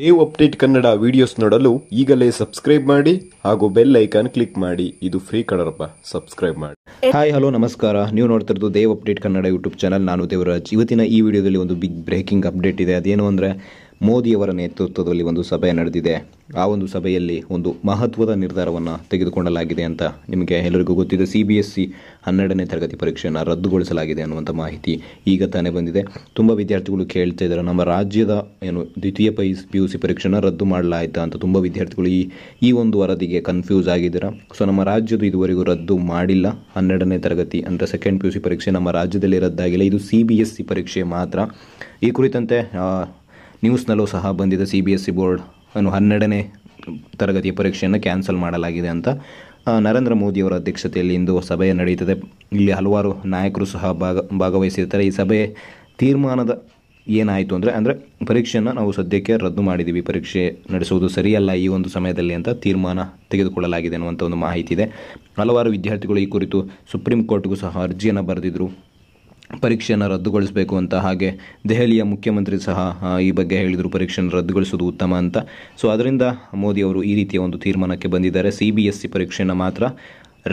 Dev update Kannada videos ನೋಡಲು ಈಗಲೇ subscribe ಮಾಡಿ ಹಾಗೂ ಬೆಲ್ ಐಕಾನ್ ಕ್ಲಿಕ್ ಮಾಡಿ ಇದು ಫ್ರೀ ಕನ್ನಡಪ್ಪ ಸಬ್ಸ್ಕ್ರೈಬ್ ಮಾಡಿ ಹಾಯ್ ಹಲೋ ನಮಸ್ಕಾರ ನೀವು ನೋಡ್ತಿರೋದು ಇರೋದು Dev update Kannada YouTube channel ನಾನು ದೇವರಾಜ್ ಇವತ್ತಿನ ಈ ವಿಡಿಯೋದಲ್ಲಿ ಒಂದು ಬಿಗ್ ಬ್ರೇಕಿಂಗ್ ಅಪ್ಡೇಟ್ ಇದೆ ಅದೇನು ಅಂದರೆ ಮೋದಿಯವರ ನೇತೃತ್ವದಲ್ಲಿ ಒಂದು ಸಭೆ ನಡೆದಿದೆ ಆ ಒಂದು ಸಭೆಯಲ್ಲಿ ಒಂದು ಮಹತ್ವದ ನಿರ್ಧಾರವನ್ನು ತೆಗೆದುಕೊಳ್ಳಲಾಗಿದೆ ಅಂತ ನಿಮಗೆ ಎಲ್ಲರಿಗೂ ಗೊತ್ತಿದೆ ಸಿ ಬಿ ಎಸ್ ಸಿ ಹನ್ನೆರಡನೇ ತರಗತಿ ಪರೀಕ್ಷೆಯನ್ನು ರದ್ದುಗೊಳಿಸಲಾಗಿದೆ ಅನ್ನುವಂಥ ಮಾಹಿತಿ ಈಗ ತಾನೇ ಬಂದಿದೆ ತುಂಬ ವಿದ್ಯಾರ್ಥಿಗಳು ಕೇಳ್ತಾ ಇದ್ದಾರೆ ನಮ್ಮ ರಾಜ್ಯದ ಏನು ದ್ವಿತೀಯ ಪಿ ಪಿ ಯು ಸಿ ಪರೀಕ್ಷೆನ ರದ್ದು ಮಾಡಲಾಯಿತಾ ಅಂತ ತುಂಬ ವಿದ್ಯಾರ್ಥಿಗಳು ಈ ಈ ಒಂದು ವರದಿಗೆ ಕನ್ಫ್ಯೂಸ್ ಆಗಿದ್ದೀರ ಸೊ ನಮ್ಮ ರಾಜ್ಯದ ಇದುವರೆಗೂ ರದ್ದು ಮಾಡಿಲ್ಲ ಹನ್ನೆರಡನೇ ತರಗತಿ ಅಂದರೆ ಸೆಕೆಂಡ್ ಪಿ ಯು ಸಿ ಪರೀಕ್ಷೆ ನಮ್ಮ ರಾಜ್ಯದಲ್ಲಿ ರದ್ದಾಗಿಲ್ಲ ಇದು ಸಿ ಬಿ ಎಸ್ ಸಿ ಪರೀಕ್ಷೆ ಮಾತ್ರ ಈ ಕುರಿತಂತೆ ನ್ಯೂಸ್ನಲ್ಲೂ ಸಹ ಬಂದಿದೆ C B S C board ಅನ್ನು ಹನ್ನೆರಡನೇ ತರಗತಿಯ ಪರೀಕ್ಷೆಯನ್ನು ಕ್ಯಾನ್ಸಲ್ ಮಾಡಲಾಗಿದೆ ಅಂತ ನರೇಂದ್ರ ಮೋದಿಯವರ ಅಧ್ಯಕ್ಷತೆಯಲ್ಲಿ ಇಂದು ಸಭೆ ನಡೆಯುತ್ತದೆ ಇಲ್ಲಿ ಹಲವಾರು ನಾಯಕರು ಸಹ ಭಾಗ ಭಾಗವಹಿಸಿರ್ತಾರೆ ಈ ಸಭೆ ತೀರ್ಮಾನದ ಏನಾಯಿತು ಅಂದರೆ ಅಂದರೆ ಪರೀಕ್ಷೆಯನ್ನು ನಾವು ಸದ್ಯಕ್ಕೆ ರದ್ದು ಮಾಡಿದ್ದೀವಿ ಪರೀಕ್ಷೆ ನಡೆಸುವುದು ಸರಿಯಲ್ಲ ಈ ಒಂದು ಸಮಯದಲ್ಲಿ ಅಂತ ತೀರ್ಮಾನ ತೆಗೆದುಕೊಳ್ಳಲಾಗಿದೆ ಅನ್ನುವಂಥ ಒಂದು ಮಾಹಿತಿ ಇದೆ ಹಲವಾರು ವಿದ್ಯಾರ್ಥಿಗಳು ಈ ಕುರಿತು ಸುಪ್ರೀಂ ಕೋರ್ಟ್ಗೂ ಸಹ ಅರ್ಜಿಯನ್ನು ಬರೆದಿದ್ದರು ಪರೀಕ್ಷೆಯನ್ನು ರದ್ದುಗೊಳಿಸಬೇಕು ಅಂತ ಹಾಗೆ ದೆಹಲಿಯ ಮುಖ್ಯಮಂತ್ರಿ ಸಹ ಈ ಬಗ್ಗೆ ಹೇಳಿದರು ಪರೀಕ್ಷೆಯನ್ನು ರದ್ದುಗೊಳಿಸುವುದು ಉತ್ತಮ ಅಂತ ಸೊ ಅದರಿಂದ ಮೋದಿ ಅವರು ಈ ರೀತಿಯ ಒಂದು ತೀರ್ಮಾನಕ್ಕೆ ಬಂದಿದ್ದಾರೆ ಸಿ ಬಿ ಎಸ್ ಸಿ ಪರೀಕ್ಷೆಯನ್ನು ಮಾತ್ರ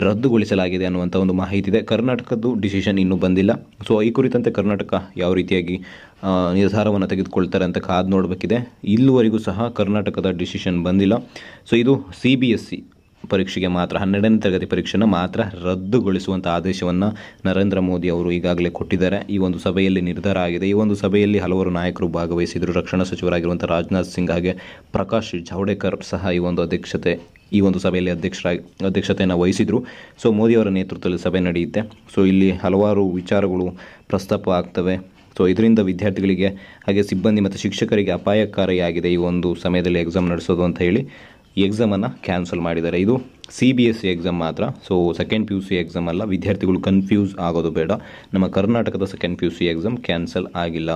ರದ್ದುಗೊಳಿಸಲಾಗಿದೆ ಅನ್ನುವಂಥ ಒಂದು ಮಾಹಿತಿ ಇದೆ ಕರ್ನಾಟಕದ್ದು ಡಿಸಿಷನ್ ಇನ್ನೂ ಬಂದಿಲ್ಲ ಸೊ ಈ ಕುರಿತಂತೆ ಕರ್ನಾಟಕ ಯಾವ ರೀತಿಯಾಗಿ ನಿರ್ಧಾರವನ್ನು ತೆಗೆದುಕೊಳ್ತಾರೆ ಅಂತ ಕಾದು ನೋಡಬೇಕಿದೆ ಇಲ್ಲಿವರೆಗೂ ಸಹ ಕರ್ನಾಟಕದ ಡಿಸಿಷನ್ ಬಂದಿಲ್ಲ ಸೊ ಇದು ಸಿ ಬಿ ಎಸ್ ಸಿ ಪರೀಕ್ಷೆಗೆ ಮಾತ್ರ ಹನ್ನೆರಡನೇ ತರಗತಿ ಪರೀಕ್ಷೆಯನ್ನು ಮಾತ್ರ ರದ್ದುಗೊಳಿಸುವಂಥ ಆದೇಶವನ್ನು ನರೇಂದ್ರ ಮೋದಿ ಅವರು ಈಗಾಗಲೇ ಕೊಟ್ಟಿದ್ದಾರೆ ಈ ಒಂದು ಸಭೆಯಲ್ಲಿ ನಿರ್ಧಾರ ಆಗಿದೆ ಈ ಒಂದು ಸಭೆಯಲ್ಲಿ ಹಲವಾರು ನಾಯಕರು ಭಾಗವಹಿಸಿದರು ರಕ್ಷಣಾ ಸಚಿವರಾಗಿರುವಂಥ ರಾಜನಾಥ್ ಸಿಂಗ್ ಹಾಗೆ ಪ್ರಕಾಶ್ ಜಾವಡೇಕರ್ ಸಹ ಈ ಒಂದು ಅಧ್ಯಕ್ಷತೆ ಈ ಒಂದು ಸಭೆಯಲ್ಲಿ ಅಧ್ಯಕ್ಷರಾಗಿ ಅಧ್ಯಕ್ಷತೆಯನ್ನು ವಹಿಸಿದರು ಸೊ ಮೋದಿಯವರ ನೇತೃತ್ವದಲ್ಲಿ ಸಭೆ ನಡೆಯುತ್ತೆ ಸೊ ಇಲ್ಲಿ ಹಲವಾರು ವಿಚಾರಗಳು ಪ್ರಸ್ತಾಪ ಆಗ್ತವೆ ಸೊ ಇದರಿಂದ ವಿದ್ಯಾರ್ಥಿಗಳಿಗೆ ಹಾಗೆ ಸಿಬ್ಬಂದಿ ಮತ್ತು ಶಿಕ್ಷಕರಿಗೆ ಅಪಾಯಕಾರಿಯಾಗಿದೆ ಈ ಒಂದು ಸಮಯದಲ್ಲಿ ಎಕ್ಸಾಮ್ ನಡೆಸೋದು ಅಂತ ಹೇಳಿ ಎಕ್ಸಾಮನ್ನು ಕ್ಯಾನ್ಸಲ್ ಮಾಡಿದ್ದಾರೆ ಇದು C B S C exam ಮಾತ್ರ so second P U C exam ಅಲ್ಲ ವಿದ್ಯಾರ್ಥಿಗಳು ಕನ್ಫ್ಯೂಸ್ ಆಗೋದು ಬೇಡ ನಮ್ಮ ಕರ್ನಾಟಕದ second P U C exam cancel ಆಗಿಲ್ಲ